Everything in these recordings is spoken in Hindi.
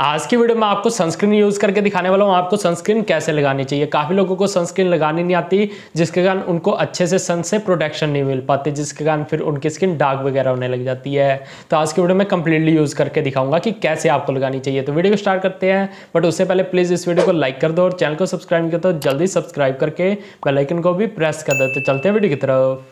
आज की वीडियो में आपको सनस्क्रीन यूज करके दिखाने वाला हूँ आपको सनस्क्रीन कैसे लगानी चाहिए काफी लोगों को सनस्क्रीन लगानी नहीं आती जिसके कारण उनको अच्छे से सन से प्रोटेक्शन नहीं मिल पाती जिसके कारण फिर उनकी स्किन डार्क वगैरह होने लग जाती है तो आज की वीडियो में कंप्लीटली यूज करके दिखाऊंगा कि कैसे आपको लगानी चाहिए तो वीडियो को स्टार्ट करते हैं बट उससे पहले प्लीज इस वीडियो को लाइक कर दो और चैनल को सब्सक्राइब कर दो जल्दी सब्सक्राइब करके बेलाइकन को भी प्रेस कर दो तो चलते हैं वीडियो की तरफ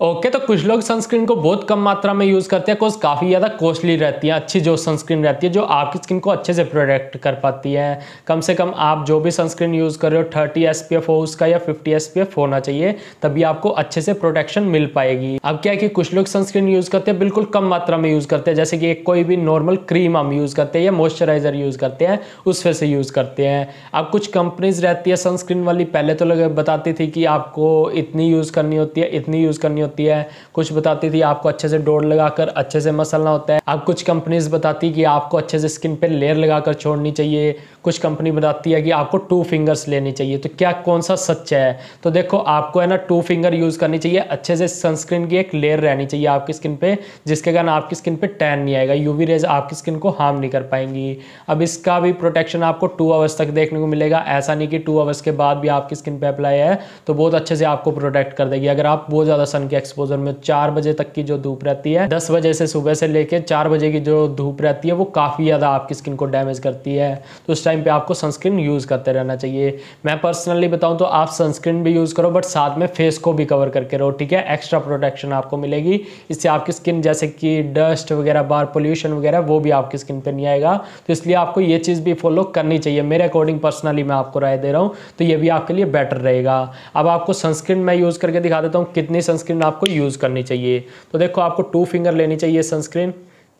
ओके तो कुछ लोग सनस्क्रीन को बहुत कम मात्रा में यूज़ करते हैं कोस काफ़ी ज़्यादा कॉस्टली रहती है अच्छी जो सनस्क्रीन रहती है जो आपकी स्किन को अच्छे से प्रोटेक्ट कर पाती है कम से कम आप जो भी सनस्क्रीन यूज़ कर रहे हो थर्टी एस पी एफ हो उसका या फिफ्टी एस पी एफ होना चाहिए तभी आपको अच्छे से प्रोटेक्शन मिल पाएगी अब क्या है कि कुछ लोग सनस्क्रीन यूज़ करते हैं बिल्कुल कम मात्रा में यूज़ करते हैं जैसे कि कोई भी नॉर्मल क्रीम हम यूज़ करते हैं या मॉइस्चराइज़र यूज़ करते हैं उस वजह से यूज़ करते हैं अब कुछ कंपनीज रहती है सनस्क्रीन वाली पहले तो बताती थी कि आपको इतनी यूज़ करनी होती है इतनी यूज़ करनी होती है कुछ बताती थी आपको अच्छे से डोर लगाकर अच्छे से मसलना होता है अब कुछ कंपनीज बताती कि आपको अच्छे से स्किन पे लेयर लगाकर छोड़नी चाहिए कुछ कंपनी बताती है कि आपको टू फिंगर्स लेनी चाहिए तो क्या कौन सा सच है तो देखो आपको है ना टू फिंगर यूज़ करनी चाहिए अच्छे से सनस्क्रीन की एक लेयर रहनी चाहिए आपकी स्किन पे जिसके कारण आपकी स्किन पे टैन नहीं आएगा यूवी रेज आपकी स्किन को हार्म नहीं कर पाएंगी अब इसका भी प्रोटेक्शन आपको टू आवर्स तक देखने को मिलेगा ऐसा नहीं कि टू आवर्स के बाद भी आपकी स्किन पे अप्लाई है तो बहुत अच्छे से आपको प्रोटेक्ट कर देगी अगर आप बहुत ज़्यादा सन के एक्सपोजर में चार बजे तक की जो धूप रहती है दस बजे से सुबह से लेकर चार बजे की जो धूप रहती है वो काफ़ी ज़्यादा आपकी स्किन को डैमेज करती है तो उस टाइम पर आपको सनस्क्रीन यूज़ करते रहना चाहिए मैं पर्सनली बताऊँ तो आप सनस्क्रीन भी यूज़ करो बट साथ में फेस को भी कवर करके रहो ठीक है एक्स्ट्रा प्रोटेक्शन आपको मिलेगी इससे आपकी स्किन जैसे कि डस्ट वगैरह बार पोल्यूशन वगैरह वो भी आपकी स्किन पर नहीं आएगा तो इसलिए आपको ये चीज़ भी फॉलो करनी चाहिए मेरे अकॉर्डिंग पर्सनली मैं आपको राय दे रहा हूँ तो ये भी आपके लिए बेटर रहेगा अब आपको सनस्क्रीन मैं यूज़ करके दिखा देता हूँ कितनी सनस्क्रीन सनस्क्रीन आपको यूज़ करनी चाहिए तो देखो आपको टू फिंगर लेनी चाहिए सनस्क्रीन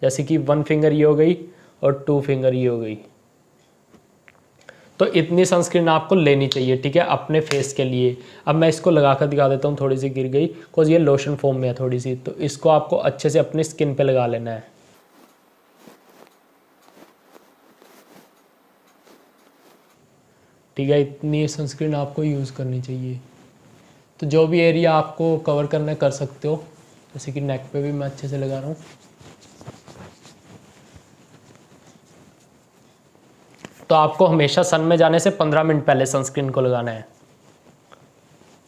जैसे कि वन फिंगर ये हो गई और टू फिंगर ये हो गई तो इतनी सनस्क्रीन आपको लेनी चाहिए ठीक है अपने फेस के लिए अब मैं इसको लगा कर दिखा देता हूँ थोड़ी सी गिर गई बिकॉज ये लोशन फॉर्म में है थोड़ी सी तो इसको आपको अच्छे से अपनी स्किन पे लगा लेना है ठीक है इतनी सनस्क्रीन आपको यूज़ करनी चाहिए तो जो भी एरिया आपको कवर करना कर सकते हो जैसे कि नेक पे भी मैं अच्छे से लगा रहा हूँ तो आपको हमेशा सन में जाने से पंद्रह मिनट पहले सनस्क्रीन को लगाना है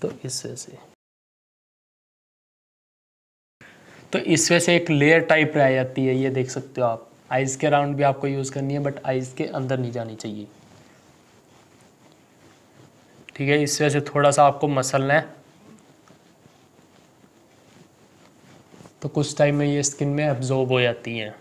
तो इस वजह से तो इस वजह से एक लेयर टाइप रह जाती है ये देख सकते हो आप आइज़ के अराउंड भी आपको यूज़ करनी है बट आइज़ के अंदर नहीं जानी चाहिए ठीक है इस वजह से थोड़ा सा आपको मसलना है कुछ टाइम में ये स्किन में एब्जॉर्ब हो जाती हैं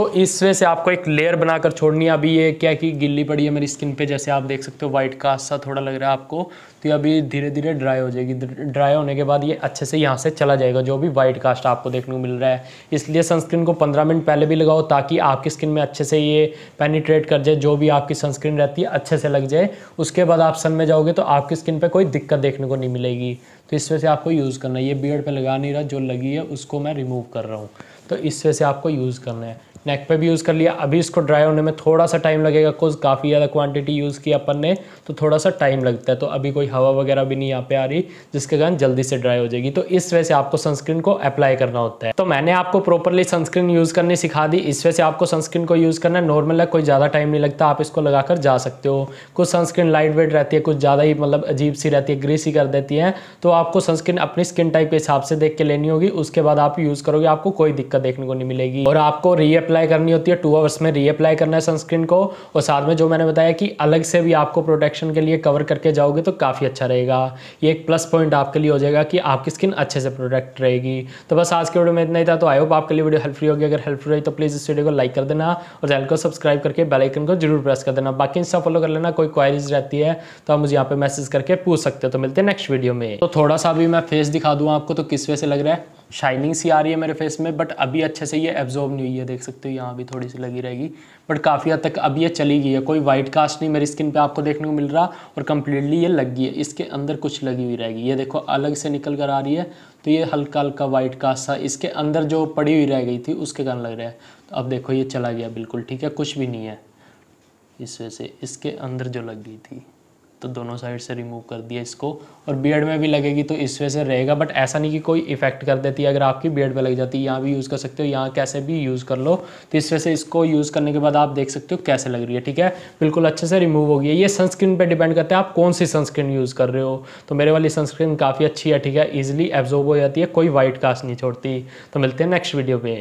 तो इस वजह से आपको एक लेयर बनाकर छोड़नी है अभी ये क्या कि गिल्ली पड़ी है मेरी स्किन पे जैसे आप देख सकते हो व्हाइट का सा थोड़ा लग रहा है आपको तो ये अभी धीरे धीरे ड्राई हो जाएगी ड्राई होने के बाद ये अच्छे से यहाँ से चला जाएगा जो भी वाइट कास्ट आपको देखने को मिल रहा है इसलिए सनस्क्रीन को पंद्रह मिनट पहले भी लगाओ ताकि आपकी स्किन में अच्छे से ये पेनिट्रेट कर जाए जो भी आपकी सनस्क्रीन रहती है अच्छे से लग जाए उसके बाद आप सन में जाओगे तो आपकी स्किन पर कोई दिक्कत देखने को नहीं मिलेगी तो इस वजह से आपको यूज़ करना है ये बियड पर लगा नहीं रहा जो लगी है उसको मैं रिमूव कर रहा हूँ तो इस वजह से आपको यूज़ करना है नेक पे भी यूज़ कर लिया अभी इसको ड्राई होने में थोड़ा सा टाइम लगेगा कुछ काफ़ी ज़्यादा क्वांटिटी यूज़ की अपन ने तो थोड़ा सा टाइम लगता है तो अभी कोई हवा वगैरह भी नहीं यहाँ पे आ रही जिसके कारण जल्दी से ड्राई हो जाएगी तो इस वजह से आपको सनस्क्रीन को अप्लाई करना होता है तो मैंने आपको प्रॉपरली सनस्क्रीन यूज़ करनी सिखा दी इस वजह से आपको सनस्क्रीन को यूज़ करना नॉर्मल है कोई ज़्यादा टाइम नहीं लगता आप इसको लगाकर जा सकते हो कुछ सनस्क्रीन लाइट वेट रहती है कुछ ज़्यादा ही मतलब अजीब सी रहती है ग्रे सी कर देती है तो आपको सनस्क्रीन अपनी स्किन टाइप के हिसाब से देख के लेनी होगी उसके बाद आप यूज़ करोगे आपको कोई दिक्कत देखने को नहीं मिलेगी और आपको रीअप अप्लाई करनी होती है टू आवर्स में रीअप्लाई करना है सनस्क्रीन को और साथ में जो मैंने बताया कि अलग से भी आपको प्रोटेक्शन के लिए कवर करके जाओगे तो काफ़ी अच्छा रहेगा ये एक प्लस पॉइंट आपके लिए हो जाएगा कि आपकी स्किन अच्छे से प्रोटेक्ट रहेगी तो बस आज के वीडियो में इतना ही था तो आई होप आपके लिए वीडियो हेल्पफुल होगी अगर हेल्पफुल रही तो प्लीज़ इस वीडियो को लाइक कर देना और चैनल को सब्सक्राइब करके बेलाइकन को जरूर प्रेस कर देना बाकी इंस्टा फॉलो कर लेना कोई क्वारीज रहती है तो आप मुझे यहाँ पर मैसेज करके पूछ सकते हो तो मिलते हैं नेक्स्ट वीडियो में तो थोड़ा सा भी मैं फेस दिखा दूँ आपको तो किस वे से लग रहा है शाइनिंग सी आ रही है मेरे फेस में बट अभी अच्छे से ये एब्जॉर्ब नहीं हुई है देख सकते सकते हो यहाँ भी थोड़ी सी लगी रहेगी बट काफ़ी हद तक अब ये चली गई है कोई वाइट कास्ट नहीं मेरी स्किन पे आपको देखने को मिल रहा और कम्प्लीटली ये लग गई है इसके अंदर कुछ लगी हुई रहेगी ये देखो अलग से निकल कर आ रही है तो ये हल्का हल्का वाइट कास्ट था इसके अंदर जो पड़ी हुई रह गई थी उसके कारण लग रहा है तो अब देखो ये चला गया बिल्कुल ठीक है कुछ भी नहीं है इस वजह से इसके अंदर जो लग गई थी तो दोनों साइड से रिमूव कर दिया इसको और बियड में भी लगेगी तो इस वजह से रहेगा बट ऐसा नहीं कि कोई इफेक्ट कर देती है अगर आपकी बियड में लग जाती है यहाँ भी यूज़ कर सकते हो यहाँ कैसे भी यूज़ कर लो तो इस वजह से इसको यूज़ करने के बाद आप देख सकते हो कैसे लग रही है ठीक है बिल्कुल अच्छे से रिमूव हो गई ये सनस्क्रीन पर डिपेंड करते हैं आप कौन सी सनस्क्रीन यूज़ कर रहे हो तो मेरे वाली सनस्क्रीन काफ़ी अच्छी है ठीक है ईजिली एब्जॉर्ब हो जाती है कोई वाइट कास्ट नहीं छोड़ती तो मिलते हैं नेक्स्ट वीडियो पर